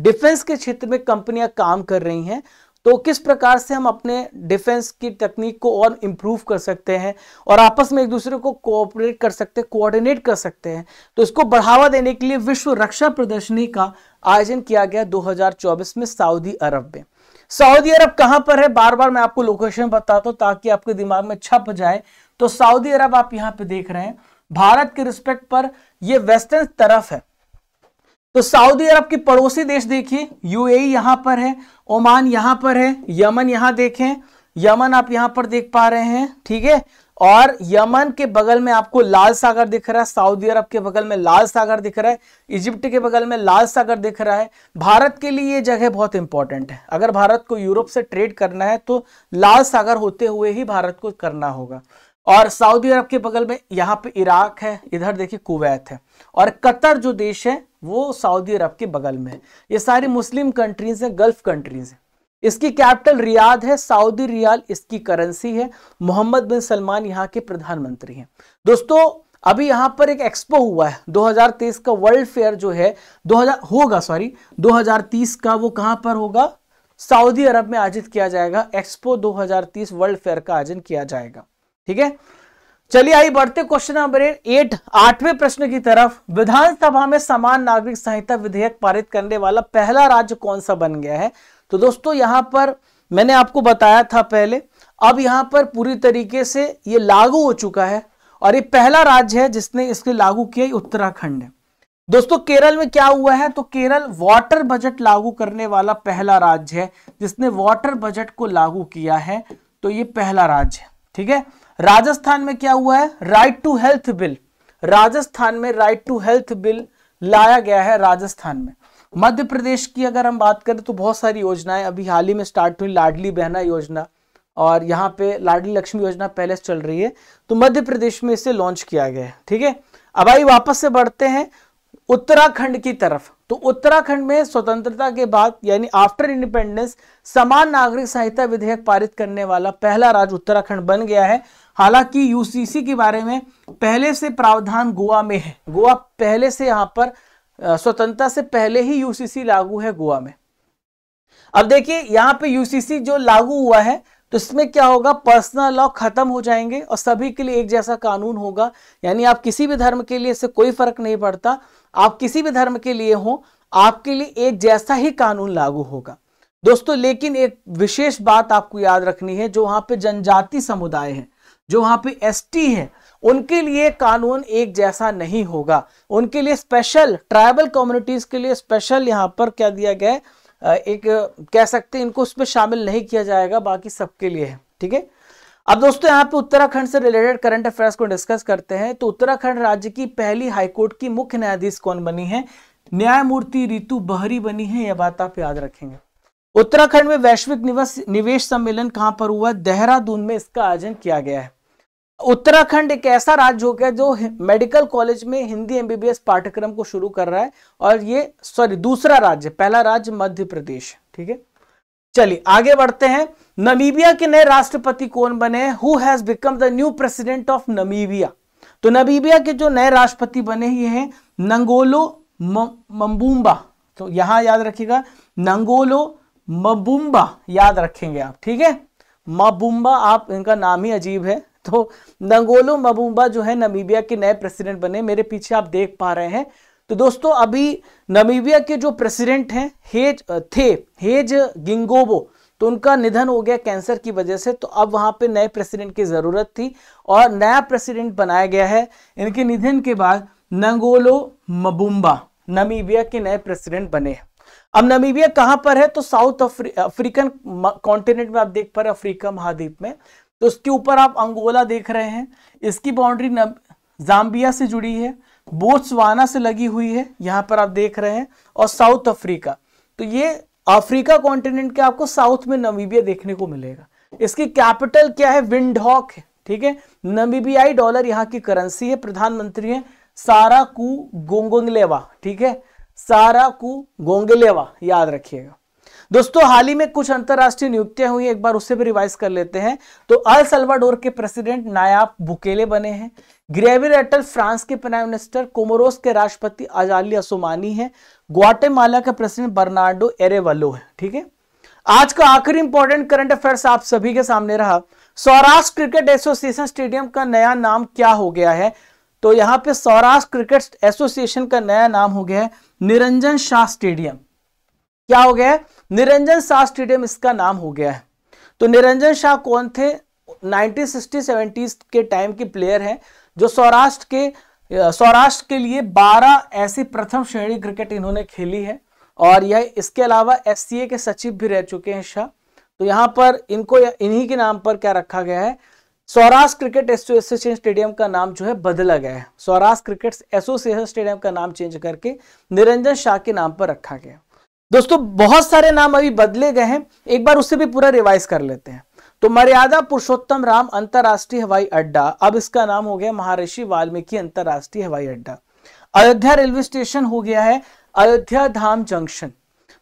डिफेंस के क्षेत्र में कंपनियां काम कर रही हैं तो किस प्रकार से हम अपने डिफेंस की तकनीक को और इम्प्रूव कर सकते हैं और आपस में एक दूसरे को कोऑपरेट कर सकते हैं कोऑर्डिनेट कर सकते हैं तो इसको बढ़ावा देने के लिए विश्व रक्षा प्रदर्शनी का आयोजन किया गया 2024 में सऊदी अरब में सऊदी अरब कहां पर है बार बार मैं आपको लोकेशन बताता हूं ताकि आपके दिमाग में छप जाए तो सऊदी अरब आप यहां पर देख रहे हैं भारत के रिस्पेक्ट पर यह वेस्टर्न तरफ है तो सऊदी अरब के पड़ोसी देश देखिए यूएई e यहां पर है ओमान यहां पर है यमन यहां देखें यमन आप यहां पर देख पा रहे हैं ठीक है और यमन के बगल में आपको लाल सागर दिख रहा है सऊदी अरब के बगल में लाल सागर दिख रहा है इजिप्ट के बगल में लाल सागर दिख रहा है भारत के लिए ये जगह बहुत इंपॉर्टेंट है अगर भारत को यूरोप से ट्रेड करना है तो लाल सागर होते हुए ही भारत को करना होगा और सऊदी अरब के बगल में यहाँ पे इराक है इधर देखिए कुवैत है और कतर जो देश है वो सऊदी अरब के बगल में है ये सारी मुस्लिम कंट्रीज हैं गल्फ कंट्रीज हैं इसकी कैपिटल रियाद है सऊदी रियाल इसकी करेंसी है मोहम्मद बिन सलमान यहाँ के प्रधानमंत्री हैं दोस्तों अभी यहाँ पर एक एक्सपो हुआ है 2023 का वर्ल्ड फेयर जो है 2000 होगा सॉरी 2030 का वो कहाँ पर होगा सऊदी अरब में आयोजित किया जाएगा एक्सपो 2030 वर्ल्ड फेयर का आयोजन किया जाएगा ठीक है चलिए आइए बढ़ते क्वेश्चन नंबर एट आठवें प्रश्न की तरफ विधानसभा में समान नागरिक संहिता विधेयक पारित करने वाला पहला राज्य कौन सा बन गया है तो दोस्तों यहां पर मैंने आपको बताया था पहले अब यहां पर पूरी तरीके से ये लागू हो चुका है और ये पहला राज्य है जिसने इसके लागू किया उत्तराखंड है दोस्तों केरल में क्या हुआ है तो केरल वाटर बजट लागू करने वाला पहला राज्य है जिसने वाटर बजट को लागू किया है तो ये पहला राज्य है ठीक है राजस्थान में क्या हुआ है right to health bill Rajasthan में राइट टू हेल्थ बिल लाया गया है राजस्थान में मध्य प्रदेश की अगर हम बात करें तो बहुत सारी योजनाएं अभी हाल ही में स्टार्ट हुई लाडली बहना योजना और यहाँ पे लाडली लक्ष्मी योजना पहले से चल रही है तो मध्य प्रदेश में इसे लॉन्च किया गया है ठीक है अब आई वापस से बढ़ते हैं उत्तराखंड की तरफ तो उत्तराखंड में स्वतंत्रता के बाद यानी आफ्टर इंडिपेंडेंस समान नागरिक सहायता विधेयक पारित करने वाला पहला राज्य उत्तराखंड बन गया है हालांकि यूसीसी के बारे में पहले से प्रावधान गोवा में है गोवा पहले से यहां पर स्वतंत्रता से पहले ही यूसीसी लागू है गोवा में अब देखिए यहां पे यूसीसी जो लागू हुआ है तो इसमें क्या होगा पर्सनल लॉ खत्म हो जाएंगे और सभी के लिए एक जैसा कानून होगा यानी आप किसी भी धर्म के लिए इससे कोई फर्क नहीं पड़ता आप किसी भी धर्म के लिए हो आपके लिए एक जैसा ही कानून लागू होगा दोस्तों लेकिन एक विशेष बात आपको याद रखनी है जो वहां पे जनजाति समुदाय है जो वहां पे एसटी है उनके लिए कानून एक जैसा नहीं होगा उनके लिए स्पेशल ट्राइबल कम्युनिटीज़ के लिए स्पेशल यहाँ पर क्या दिया गया है एक कह सकते हैं इनको उसमें शामिल नहीं किया जाएगा बाकी सबके लिए है ठीक है अब दोस्तों यहाँ पे उत्तराखंड से रिलेटेड करंट अफेयर्स को डिस्कस करते हैं तो उत्तराखंड राज्य की पहली हाईकोर्ट की मुख्य न्यायाधीश कौन बनी है न्यायमूर्ति रितु बहरी बनी है यह बात आप याद रखेंगे उत्तराखंड में वैश्विक निवेश निवेश सम्मेलन कहां पर हुआ देहरादून में इसका आयोजन किया गया है उत्तराखंड एक ऐसा राज्य हो गया जो मेडिकल कॉलेज में हिंदी एमबीबीएस पाठ्यक्रम को शुरू कर रहा है और ये सॉरी दूसरा राज्य पहला राज्य मध्य प्रदेश ठीक है चलिए आगे बढ़ते हैं नमीबिया के नए राष्ट्रपति कौन बने who has become the new president of Namibia तो नमीबिया के जो नए राष्ट्रपति बने ये हैं नंगोलो मम्बुम्बा तो यहां याद रखिएगा नंगोलो मबुम्बा याद रखेंगे आप ठीक है मबुम्बा आप इनका नाम ही अजीब है तो नंगोलो मबुम्बा जो है नमीबिया के नए प्रेसिडेंट बने मेरे पीछे आप देख पा रहे हैं तो दोस्तों अभी नमीबिया के जो प्रेसिडेंट हैं हेज थे हेज गिंगोबो तो उनका निधन हो गया कैंसर की वजह से तो अब वहां पे नए प्रेसिडेंट की ज़रूरत थी और नया प्रेसिडेंट बनाया गया है इनके निधन के बाद नंगोलो मबुम्बा नमीबिया के नए प्रेसिडेंट बने हैं अब नमीबिया कहाँ पर है तो साउथ अफ्रीकन कॉन्टिनेंट में आप देख पा रहे अफ्रीका महाद्वीप में तो उसके ऊपर आप अंगोला देख रहे हैं इसकी बाउंड्री जाम्बिया से जुड़ी है बोत्सवाना से लगी हुई है यहां पर आप देख रहे हैं और साउथ अफ्रीका तो ये अफ्रीका कॉन्टिनेंट के आपको साउथ में नमीबिया देखने को मिलेगा इसकी कैपिटल क्या है विंडहॉक है ठीक है नमीबियाई डॉलर यहाँ की करेंसी है प्रधानमंत्री है सारा कु गोंगलेवा ठीक है सारा कु गोंगलेवा याद रखिएगा दोस्तों हाल ही में कुछ अंतरराष्ट्रीय नियुक्तियां हुई एक बार उससे भी रिवाइज कर लेते हैं तो अल सलवाडोर के प्रेसिडेंट नायाब बुकेले बने हैं ग्रेविर अटल फ्रांस के प्राइम मिनिस्टर कोमोरोस के राष्ट्रपति अजाली असोमानी है ग्वाटेमाला के प्रेसिडेंट बर्नाडो एरेवलो है ठीक है आज का आखिरी इंपॉर्टेंट करंट अफेयर्स आप सभी के सामने रहा सौराष्ट्र क्रिकेट एसोसिएशन स्टेडियम का नया नाम क्या हो गया है तो यहां पे सौराष्ट्र क्रिकेट एसोसिएशन का नया नाम हो गया है निरंजन शाह स्टेडियम क्या हो गया है निरंजन शाह स्टेडियम इसका नाम हो गया है तो निरंजन शाह कौन थे नाइनटीन सिक्सटी के टाइम के प्लेयर हैं जो सौराष्ट्र के सौराष्ट्र के लिए 12 ऐसी प्रथम श्रेणी क्रिकेट इन्होंने खेली है और यह इसके अलावा एस के सचिव भी रह चुके हैं शाह तो यहाँ पर इनको इन्हीं के नाम पर क्या रखा गया है सौराष्ट्र क्रिकेट एसोसिएशन स्टेडियम का नाम जो है बदला गया है सौराष्ट्र क्रिकेट एसोसिएशन स्टेडियम का नाम चेंज करके निरंजन शाह के नाम पर रखा गया दोस्तों बहुत सारे नाम अभी बदले गए हैं एक बार उसे भी पूरा रिवाइज कर लेते हैं तो मर्यादा पुरुषोत्तम राम अंतर्राष्ट्रीय हवाई अड्डा अब इसका नाम हो गया महर्षि वाल्मीकि अंतर्राष्ट्रीय हवाई अड्डा अयोध्या रेलवे स्टेशन हो गया है अयोध्या धाम जंक्शन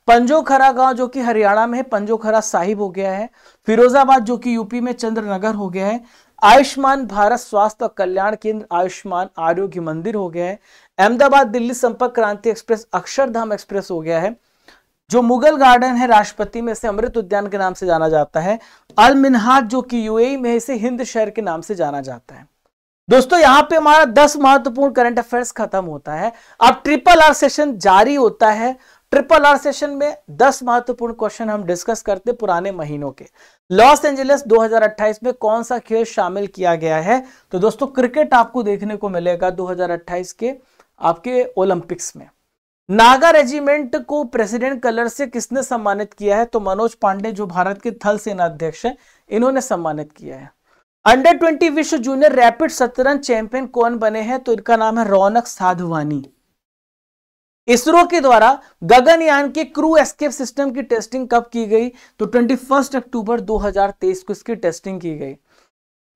पंजोखरा गांव जो कि हरियाणा में है पंजोखरा साहिब हो गया है फिरोजाबाद जो कि यूपी में चंद्रनगर हो गया है आयुष्मान भारत स्वास्थ्य और कल्याण केंद्र आयुष्मान आरोग्य मंदिर हो गया है अहमदाबाद दिल्ली संपर्क क्रांति एक्सप्रेस अक्षरधाम एक्सप्रेस हो गया है जो मुगल गार्डन है राष्ट्रपति में इसे अमृत उद्यान के नाम से जाना जाता है अल मिनहाज जो कि यूएई में इसे हिंद शहर के नाम से जाना जाता है दोस्तों यहां पे हमारा 10 महत्वपूर्ण करंट अफेयर्स खत्म होता है अब ट्रिपल आर सेशन जारी होता है ट्रिपल आर सेशन में 10 महत्वपूर्ण क्वेश्चन हम डिस्कस करते पुराने महीनों के लॉस एंजलिस 2028 में कौन सा खेल शामिल किया गया है तो दोस्तों क्रिकेट आपको देखने को मिलेगा 2028 के आपके ओलंपिक्स में नागा रेजिमेंट को प्रेसिडेंट कलर से किसने सम्मानित किया है तो मनोज पांडे जो भारत के थल सेना अध्यक्ष हैं इन्होंने सम्मानित किया है अंडर ट्वेंटी विश्व जूनियर रैपिड शतरंज चैंपियन कौन बने हैं तो इनका नाम है रौनक साधवानी इसरो के द्वारा गगनयान के क्रू एस्केप सिस्टम की टेस्टिंग कब की गई तो 21 अक्टूबर 2023 को इसकी टेस्टिंग की गई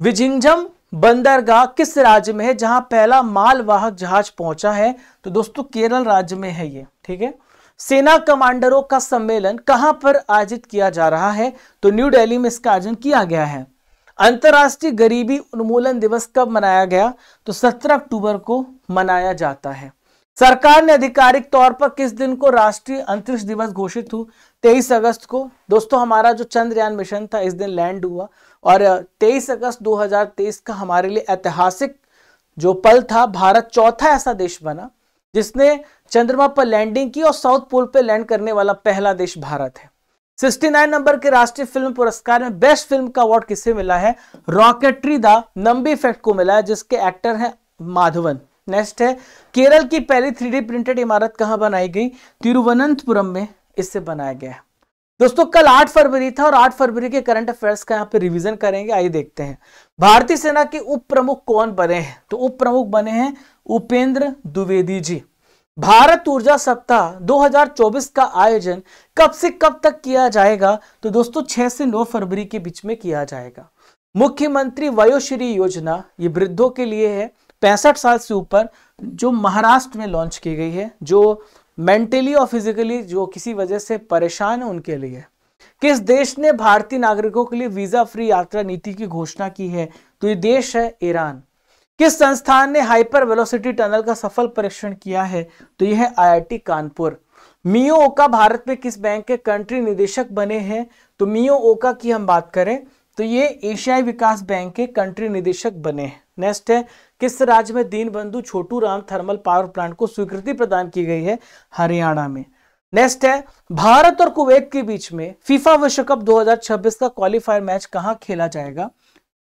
विजिंगजम बंदरगाह किस राज्य में है जहां पहला मालवाहक जहाज पहुंचा है तो दोस्तों केरल राज्य में है ये ठीक है सेना कमांडरों का सम्मेलन कहां पर आयोजित किया जा रहा है तो न्यू दिल्ली में इसका आयोजन किया गया है अंतर्राष्ट्रीय गरीबी उन्मूलन दिवस कब मनाया गया तो 17 अक्टूबर को मनाया जाता है सरकार ने आधिकारिक तौर पर किस दिन को राष्ट्रीय अंतरिक्ष दिवस घोषित हुआ 23 अगस्त को दोस्तों हमारा जो चंद्रयान मिशन था इस दिन लैंड हुआ और 23 अगस्त 2023 का हमारे लिए ऐतिहासिक जो पल था भारत चौथा ऐसा देश बना जिसने चंद्रमा पर लैंडिंग की और साउथ पोल पर लैंड करने वाला पहला देश भारत है 69 नंबर के राष्ट्रीय फिल्म पुरस्कार में बेस्ट फिल्म का अवार्ड किसे मिला है रॉकेटरी द नंबी इफेक्ट को मिला है जिसके एक्टर हैं माधवन नेक्स्ट है केरल की पहली थ्री प्रिंटेड इमारत कहाँ बनाई गई तिरुवनंतपुरम में इससे बनाया गया है दोस्तों कल 8 फरवरी था और 8 फरवरी के करंट अफेयर्स का यहाँ पे रिवीजन करेंगे आइए देखते हैं भारतीय सेना के उप प्रमुख कौन बने हैं तो उप प्रमुख बने हैं उपेंद्र द्विवेदी जी भारत ऊर्जा सप्ताह 2024 का आयोजन कब से कब तक किया जाएगा तो दोस्तों 6 से 9 फरवरी के बीच में किया जाएगा मुख्यमंत्री वयोश्री योजना ये वृद्धों के लिए है पैंसठ साल से ऊपर जो महाराष्ट्र में लॉन्च की गई है जो मेंटली और फिजिकली जो किसी वजह से परेशान है उनके लिए किस देश ने भारतीय नागरिकों के लिए वीजा फ्री यात्रा नीति की घोषणा की है तो ये देश है ईरान किस संस्थान ने हाइपर वेलोसिटी टनल का सफल परीक्षण किया है तो यह है आईआईटी कानपुर मियो ओका भारत में किस बैंक के कंट्री निदेशक बने हैं तो मियो ओका की हम बात करें तो ये एशियाई विकास बैंक के कंट्री निदेशक बने हैं नेक्स्ट है किस राज्य में Deenbandhu Chhotu Ram thermal power plant को स्वीकृति प्रदान की गई है हरियाणा में नेक्स्ट है भारत और कुवैत के बीच में फीफा विश्व कप 2026 का क्वालिफायर मैच कहां खेला जाएगा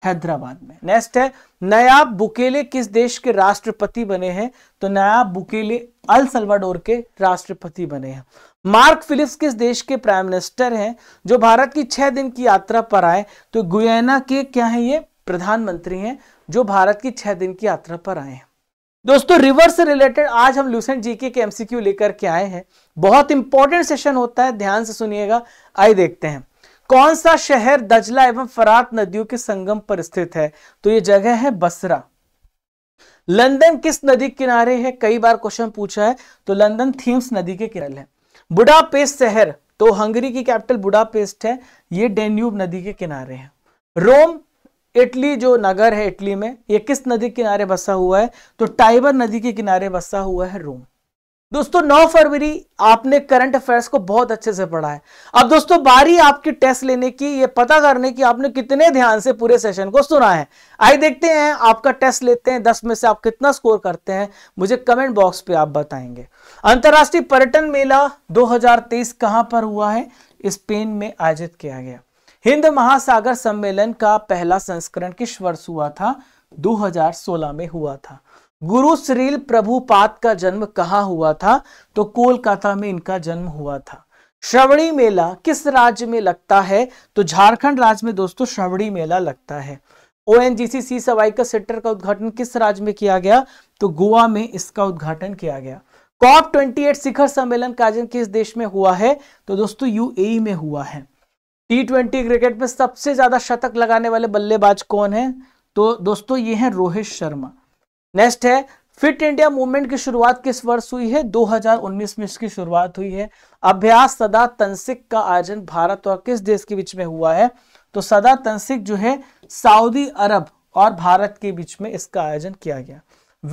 हैदराबाद में नेक्स्ट है नयाब बुकेले किस देश के राष्ट्रपति बने हैं तो नयाब बुकेले अल सलवाडोर के राष्ट्रपति बने हैं मार्क फिलिप्स किस देश के प्राइम मिनिस्टर हैं जो भारत की छह दिन की यात्रा पर आए तो गुयाना के क्या है ये प्रधानमंत्री हैं जो भारत की छह दिन की यात्रा पर आए हैं दोस्तों रिवर्स से रिलेटेड आज हम लूसेंट जीके के एमसीक्यू लेकर के आए हैं बहुत इंपॉर्टेंट सेशन होता है ध्यान से सुनिएगा आइए देखते हैं कौन सा शहर दजला एवं फरात नदियों के संगम पर स्थित है तो ये जगह है बसरा लंदन किस नदी किनारे है कई बार क्वेश्चन पूछा है तो लंदन थीम्स नदी के किनारे है बुडापेस्ट शहर तो हंगरी की कैपिटल बुडापेस्ट है ये डेन्यूब नदी के किनारे है रोम इटली जो नगर है इटली में ये किस नदी के किनारे बसा हुआ है तो टाइबर नदी के किनारे बसा हुआ है रोम दोस्तों 9 फरवरी आपने करंट अफेयर्स को बहुत अच्छे से पढ़ा है अब दोस्तों बारी आपकी टेस्ट लेने की ये पता करने की आपने कितने ध्यान से पूरे सेशन को सुना है आइए देखते हैं आपका टेस्ट लेते हैं 10 में से आप कितना स्कोर करते हैं मुझे कमेंट बॉक्स पे आप बताएंगे अंतर्राष्ट्रीय पर्यटन मेला 2023 कहां पर हुआ है स्पेन में आयोजित किया गया हिंद महासागर सम्मेलन का पहला संस्करण किस वर्ष हुआ था 2016 में हुआ था गुरु श्रील प्रभुपात का जन्म कहाँ हुआ था तो कोलकाता में इनका जन्म हुआ था श्रवणी मेला किस राज्य में लगता है तो झारखंड राज्य में दोस्तों श्रवणी मेला लगता है ओ एन जी सी सी सवाई का सेक्टर का उद्घाटन किस राज्य में किया गया तो गोवा में इसका उद्घाटन किया गया कॉप ट्वेंटी शिखर सम्मेलन का आयोजन किस देश में हुआ है तो दोस्तों यूएई में हुआ है टी ट्वेंटी क्रिकेट में सबसे ज्यादा शतक लगाने वाले बल्लेबाज कौन है तो दोस्तों ये हैं रोहित शर्मा नेक्स्ट है फिट इंडिया मूवमेंट की शुरुआत किस वर्ष हुई है 2019 में इसकी शुरुआत हुई है अभ्यास सदा तंसिक का आयोजन भारत और किस देश के बीच में हुआ है तो सदा तंसिक जो है सऊदी अरब और भारत के बीच में इसका आयोजन किया गया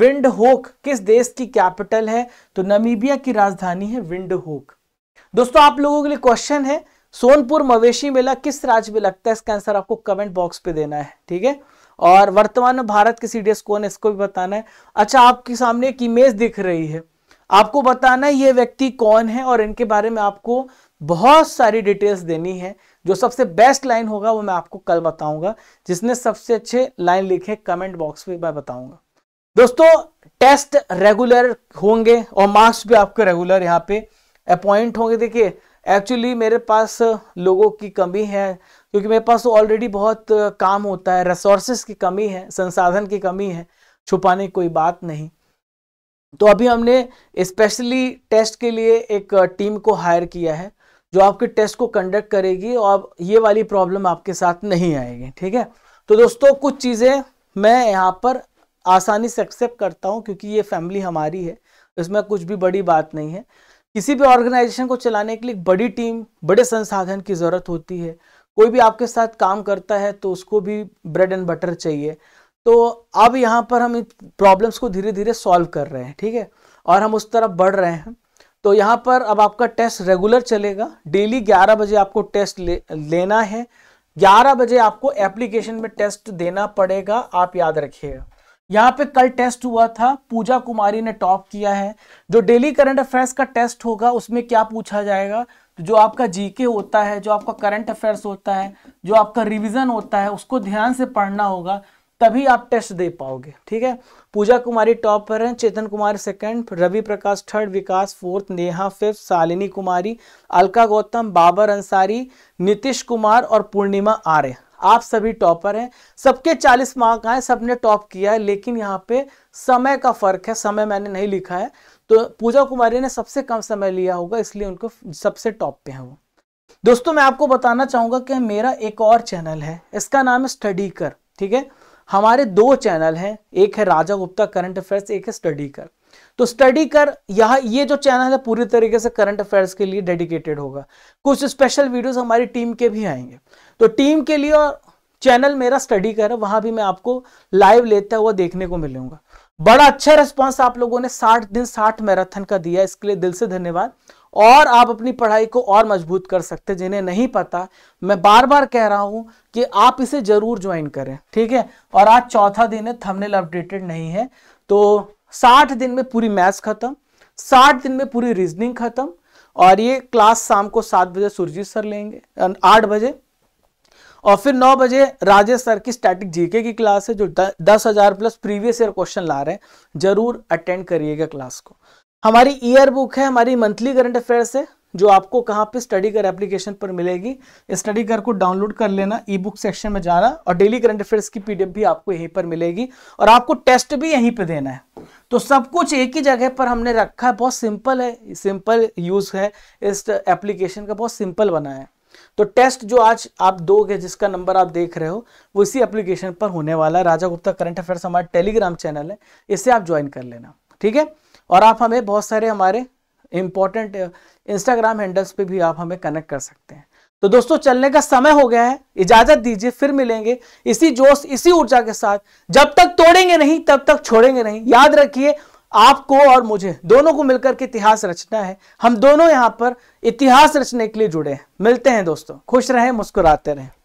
विंड होक किस देश की कैपिटल है तो नमीबिया की राजधानी है विंड होक दोस्तों आप लोगों के लिए क्वेश्चन है सोनपुर मवेशी मेला किस राज्य में लगता है इसका आंसर आपको कमेंट बॉक्स पे देना है ठीक है और वर्तमान में भारत के एस कौन है इसको भी बताना है अच्छा आपके सामने एक इमेज दिख रही है आपको बताना है ये व्यक्ति कौन है और इनके बारे में आपको बहुत सारी डिटेल्स देनी है जो सबसे बेस्ट लाइन होगा वो मैं आपको कल बताऊंगा जिसने सबसे अच्छे लाइन लिखे कमेंट बॉक्स में मैं बताऊंगा दोस्तों टेस्ट रेगुलर होंगे और मार्क्स भी आपके रेगुलर यहाँ पे अपॉइंट होंगे देखिए एक्चुअली मेरे पास लोगों की कमी है क्योंकि मेरे पास ऑलरेडी तो बहुत काम होता है रिसोर्सेस की कमी है संसाधन की कमी है छुपाने की कोई बात नहीं तो अभी हमने स्पेशली टेस्ट के लिए एक टीम को हायर किया है जो आपके टेस्ट को कंडक्ट करेगी और ये वाली प्रॉब्लम आपके साथ नहीं आएगी ठीक है तो दोस्तों कुछ चीज़ें मैं यहाँ पर आसानी से एक्सेप्ट करता हूँ क्योंकि ये फैमिली हमारी है इसमें कुछ भी बड़ी बात नहीं है किसी भी ऑर्गेनाइजेशन को चलाने के लिए बड़ी टीम बड़े संसाधन की ज़रूरत होती है कोई भी आपके साथ काम करता है तो उसको भी ब्रेड एंड बटर चाहिए तो अब यहाँ पर हम प्रॉब्लम्स को धीरे धीरे सॉल्व कर रहे हैं ठीक है और हम उस तरफ बढ़ रहे हैं तो यहाँ पर अब आपका टेस्ट रेगुलर चलेगा डेली 11 बजे आपको टेस्ट ले, लेना है 11 बजे आपको एप्लीकेशन में टेस्ट देना पड़ेगा आप याद रखिएगा यहाँ पे कल टेस्ट हुआ था पूजा कुमारी ने टॉप किया है जो डेली करंट अफेयर्स का टेस्ट होगा उसमें क्या पूछा जाएगा तो जो आपका जीके होता है जो आपका करंट अफेयर्स होता है जो आपका रिवीजन होता है उसको ध्यान से पढ़ना होगा तभी आप टेस्ट दे पाओगे ठीक है पूजा कुमारी टॉप पर हैं Chetan Kumar second Ravi Prakash third Vikas fourth Neha fifth Shalini Kumari Alka Gautam Babar Ansari Nitish Kumar और पूर्णिमा आर्य आप सभी टॉपर हैं सबके 40 मार्क आए सबने टॉप किया है लेकिन यहाँ पे समय का फर्क है समय मैंने नहीं लिखा है तो पूजा कुमारी ने सबसे कम समय लिया होगा इसलिए उनको सबसे टॉप पे है वो दोस्तों मैं आपको बताना चाहूंगा कि मेरा एक और चैनल है इसका नाम है स्टडी कर ठीक है हमारे दो चैनल हैं एक है राजा गुप्ता करंट अफेयर्स एक है स्टडी कर तो स्टडी कर यह ये जो चैनल है पूरी तरीके से करंट अफेयर्स के लिए डेडिकेटेड होगा कुछ स्पेशल वीडियोस हमारी टीम के भी आएंगे तो टीम के लिए और चैनल मेरा स्टडी कर वहां भी मैं आपको लाइव लेता हुआ देखने को मिलूंगा बड़ा अच्छा रिस्पॉन्स आप लोगों ने 60 दिन 60 मैराथन का दिया इसके लिए दिल से धन्यवाद और आप अपनी पढ़ाई को और मजबूत कर सकते जिन्हें नहीं पता मैं बार बार कह रहा हूं कि आप इसे जरूर ज्वाइन करें ठीक है और आज चौथा दिन है थंबनेल अपडेटेड नहीं है तो 60 दिन में पूरी मैथ्स खत्म 60 दिन में पूरी रीजनिंग खत्म और ये क्लास शाम को सात बजे सुरजीत सर लेंगे आठ बजे और फिर नौ बजे राजेश सर की स्टैटिक जीके की क्लास है जो द, दस हजार प्लस प्रीवियस ईयर क्वेश्चन ला रहे हैं जरूर अटेंड करिएगा क्लास को हमारी ईयर बुक है हमारी मंथली करंट अफेयर्स है जो आपको कहाँ पे स्टडी कर एप्लीकेशन पर मिलेगी स्टडी कर को डाउनलोड कर लेना ई बुक सेक्शन में जाना और डेली करंट अफेयर्स की पीडीएफ भी आपको यहीं पर मिलेगी और आपको टेस्ट भी यहीं पे देना है तो सब कुछ एक ही जगह पर हमने रखा है बहुत सिंपल है सिंपल यूज़ है इस एप्लीकेशन का बहुत सिंपल बना है तो टेस्ट जो आज आप दोगे जिसका नंबर आप देख रहे हो वो इसी एप्लीकेशन पर होने वाला है राजा गुप्ता करंट अफेयर्स हमारा टेलीग्राम चैनल है इससे आप ज्वाइन कर लेना ठीक है और आप हमें बहुत सारे हमारे इंपॉर्टेंट इंस्टाग्राम हैंडल्स पे भी आप हमें कनेक्ट कर सकते हैं तो दोस्तों चलने का समय हो गया है इजाजत दीजिए फिर मिलेंगे इसी जोश इसी ऊर्जा के साथ जब तक तोड़ेंगे नहीं तब तक छोड़ेंगे नहीं याद रखिए आपको और मुझे दोनों को मिलकर के इतिहास रचना है हम दोनों यहाँ पर इतिहास रचने के लिए जुड़े हैं मिलते हैं दोस्तों खुश रहें मुस्कुराते रहें